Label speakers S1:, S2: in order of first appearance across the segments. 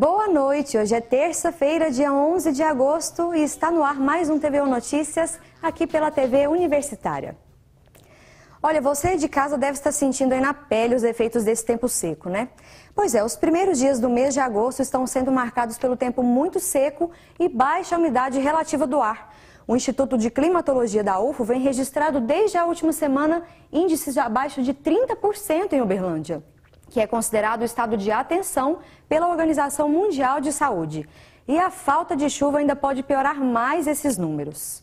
S1: Boa noite, hoje é terça-feira, dia 11 de agosto e está no ar mais um TVU Notícias aqui pela TV Universitária. Olha, você de casa deve estar sentindo aí na pele os efeitos desse tempo seco, né? Pois é, os primeiros dias do mês de agosto estão sendo marcados pelo tempo muito seco e baixa umidade relativa do ar. O Instituto de Climatologia da UFO vem registrado desde a última semana índices de abaixo de 30% em Uberlândia que é considerado estado de atenção pela Organização Mundial de Saúde. E a falta de chuva ainda pode piorar mais esses números.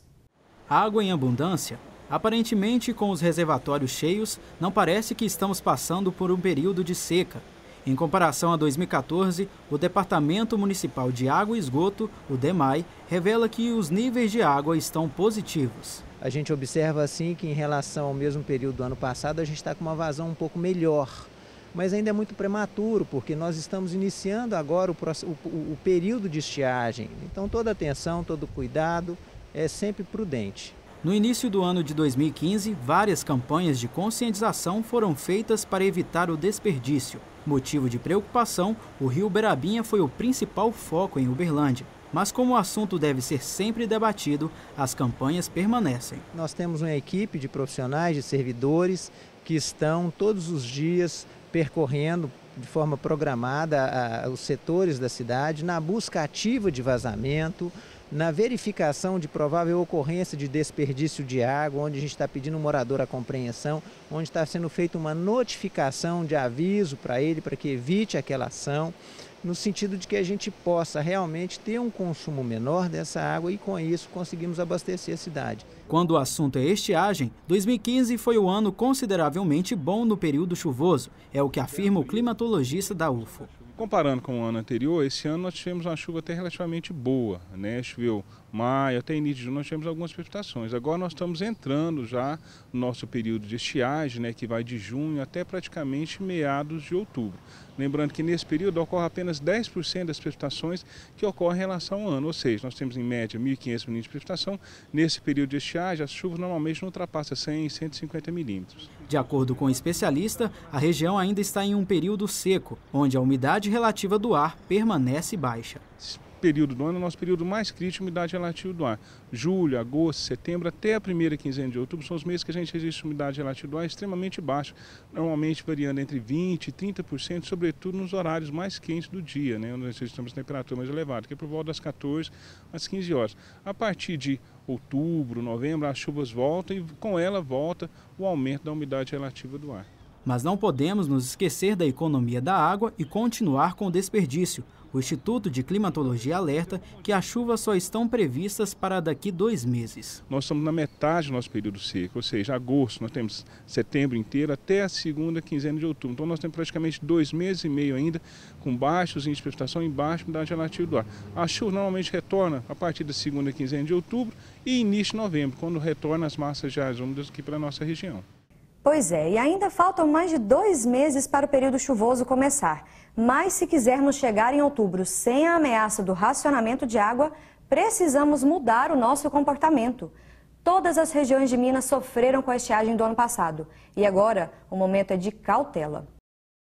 S2: Água em abundância? Aparentemente, com os reservatórios cheios, não parece que estamos passando por um período de seca. Em comparação a 2014, o Departamento Municipal de Água e Esgoto, o DEMAI, revela que os níveis de água estão positivos. A gente observa assim que em relação ao mesmo período do ano passado, a gente está com uma vazão um pouco melhor mas ainda é muito prematuro, porque nós estamos iniciando agora o, o, o período de estiagem. Então, toda atenção, todo cuidado é sempre prudente. No início do ano de 2015, várias campanhas de conscientização foram feitas para evitar o desperdício. Motivo de preocupação, o rio Berabinha foi o principal foco em Uberlândia. Mas como o assunto deve ser sempre debatido, as campanhas permanecem. Nós temos uma equipe de profissionais, de servidores, que estão todos os dias percorrendo de forma programada a, os setores da cidade na busca ativa de vazamento, na verificação de provável ocorrência de desperdício de água, onde a gente está pedindo o morador a compreensão, onde está sendo feita uma notificação de aviso para ele, para que evite aquela ação, no sentido de que a gente possa realmente ter um consumo menor dessa água e com isso conseguimos abastecer a cidade. Quando o assunto é estiagem, 2015 foi o ano consideravelmente bom no período chuvoso,
S3: é o que afirma o climatologista da UFO. Comparando com o ano anterior, esse ano nós tivemos uma chuva até relativamente boa, né? Choveu maio, até início de junho, nós tivemos algumas precipitações. Agora nós estamos entrando já no nosso período de estiagem, né, que vai de junho até praticamente meados de outubro. Lembrando que nesse período ocorre apenas 10% das precipitações que ocorrem em relação ao ano, ou seja, nós temos em média 1.500 milímetros de precipitação. Nesse período de estiagem, as chuvas normalmente não ultrapassam 100, 150 milímetros. De acordo com o especialista, a
S2: região ainda está em um período seco, onde a umidade relativa do ar permanece baixa
S3: período do ano é o nosso período mais crítico de umidade relativa do ar. Julho, agosto, setembro, até a primeira quinzena de outubro são os meses que a gente registra umidade relativa do ar extremamente baixa, normalmente variando entre 20% e 30%, sobretudo nos horários mais quentes do dia, né, onde nós registramos temperatura mais elevada, que é por volta das 14 às 15 horas. A partir de outubro, novembro, as chuvas voltam e com ela volta o aumento da umidade relativa do ar.
S2: Mas não podemos nos esquecer da economia da água e continuar com o desperdício. O Instituto de
S3: Climatologia alerta que as chuvas só estão previstas para daqui dois meses. Nós estamos na metade do nosso período seco, ou seja, agosto, nós temos setembro inteiro até a segunda quinzena de outubro. Então nós temos praticamente dois meses e meio ainda com baixos índices de precipitação e baixo umidade relativa do ar. A chuva normalmente retorna a partir da segunda quinzena de outubro e início de novembro, quando retorna as massas de ar úmidas aqui para a nossa região.
S1: Pois é, e ainda faltam mais de dois meses para o período chuvoso começar. Mas se quisermos chegar em outubro sem a ameaça do racionamento de água, precisamos mudar o nosso comportamento. Todas
S4: as regiões de Minas sofreram com a estiagem do ano passado e agora o momento é de cautela.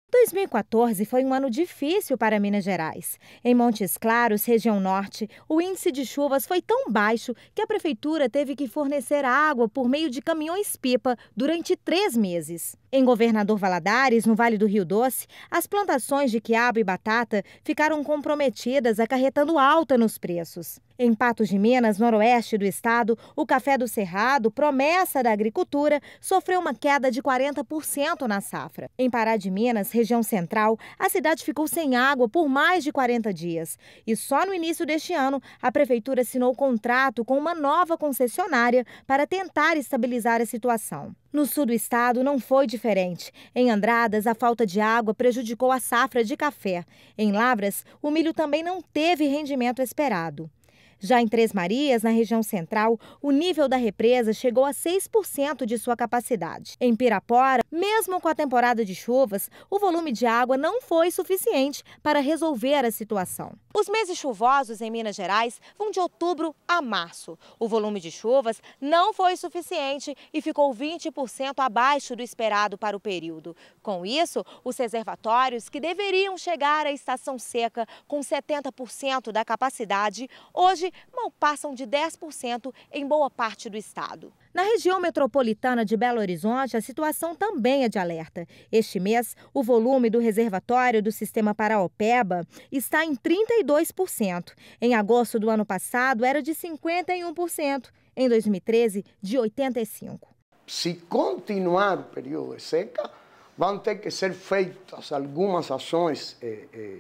S4: 2014 foi um ano difícil para Minas Gerais. Em Montes Claros, região norte, o índice de chuvas foi tão baixo que a prefeitura teve que fornecer água por meio de caminhões-pipa durante três meses. Em Governador Valadares, no Vale do Rio Doce, as plantações de quiabo e batata ficaram comprometidas, acarretando alta nos preços. Em Patos de Minas, noroeste do estado, o café do Cerrado, promessa da agricultura, sofreu uma queda de 40% na safra. Em Pará de Minas, região central, a cidade ficou sem água por mais de 40 dias. E só no início deste ano, a prefeitura assinou contrato com uma nova concessionária para tentar estabilizar a situação. No sul do estado não foi diferente. Em Andradas, a falta de água prejudicou a safra de café. Em Lavras, o milho também não teve rendimento esperado. Já em Três Marias, na região central, o nível da represa chegou a 6% de sua capacidade. Em Pirapora, mesmo com a temporada de chuvas, o volume de água não foi suficiente para resolver a situação. Os meses chuvosos em Minas Gerais vão de outubro a março. O volume de chuvas não foi suficiente e ficou 20% abaixo do esperado para o período. Com isso, os reservatórios que deveriam chegar à estação seca com 70% da capacidade, hoje hoje mal passam de 10% em boa parte do estado. Na região metropolitana de Belo Horizonte, a situação também é de alerta. Este mês, o volume do reservatório do sistema Paraopeba está em 32%. Em agosto do ano passado, era de 51%. Em 2013,
S5: de 85%. Se continuar o período de seca, vão ter que ser feitas algumas ações eh, eh,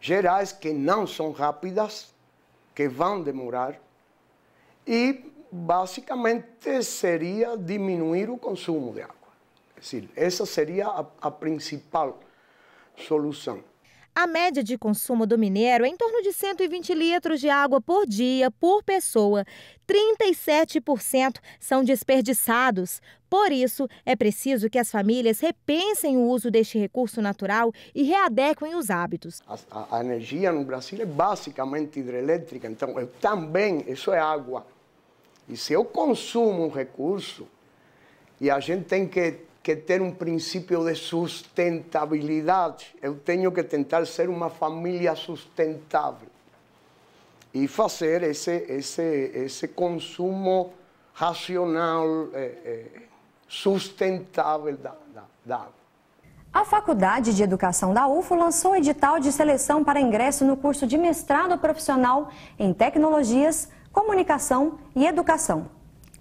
S5: gerais que não são rápidas que vão demorar, e basicamente seria diminuir o consumo de água. É essa seria a, a principal solução.
S4: A média de consumo do mineiro é em torno de 120 litros de água por dia por pessoa. 37% são desperdiçados. Por isso, é preciso que as famílias repensem o uso
S5: deste recurso natural e readequem os hábitos. A, a energia no Brasil é basicamente hidrelétrica, então eu também, isso é água. E se eu consumo um recurso, e a gente tem que que ter um princípio de sustentabilidade. Eu tenho que tentar ser uma família sustentável e fazer esse, esse, esse consumo racional, é, é, sustentável da, da, da água.
S1: A Faculdade de Educação da UFO lançou edital de seleção para ingresso no curso de mestrado profissional em Tecnologias, Comunicação e Educação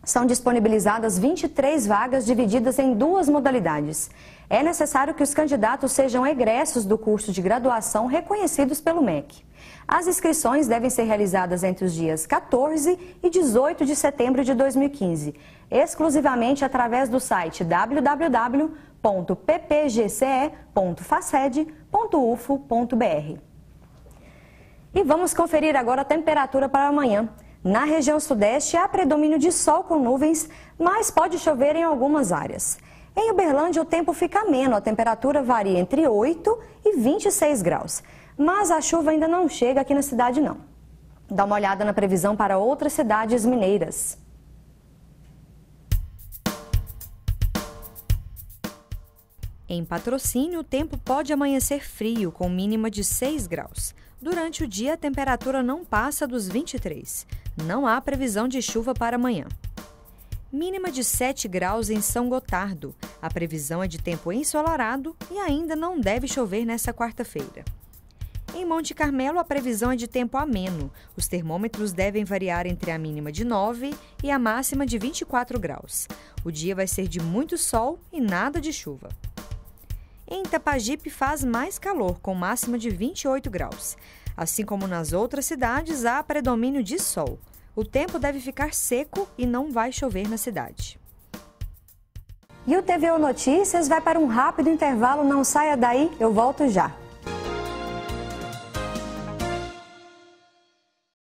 S1: são disponibilizadas 23 vagas divididas em duas modalidades. É necessário que os candidatos sejam egressos do curso de graduação reconhecidos pelo MEC. As inscrições devem ser realizadas entre os dias 14 e 18 de setembro de 2015, exclusivamente através do site www.ppgce.faced.ufo.br. E vamos conferir agora a temperatura para amanhã. Na região sudeste há predomínio de sol com nuvens, mas pode chover em algumas áreas. Em Uberlândia o tempo fica ameno, a temperatura varia entre 8 e 26 graus. Mas a chuva ainda não chega aqui na cidade não. Dá uma olhada na previsão para outras cidades mineiras. Em patrocínio, o tempo pode amanhecer frio, com mínima de 6 graus. Durante o dia, a temperatura não passa dos 23 não há previsão de chuva para amanhã. Mínima de 7 graus em São Gotardo. A previsão é de tempo ensolarado e ainda não deve chover nesta quarta-feira. Em Monte Carmelo, a previsão é de tempo ameno. Os termômetros devem variar entre a mínima de 9 e a máxima de 24 graus. O dia vai ser de muito sol e nada de chuva. Em Tapajipe faz mais calor, com máxima de 28 graus. Assim como nas outras cidades, há predomínio de sol. O tempo deve ficar seco e não vai chover na cidade. E o TVO Notícias vai para um rápido intervalo, não saia daí, eu volto já.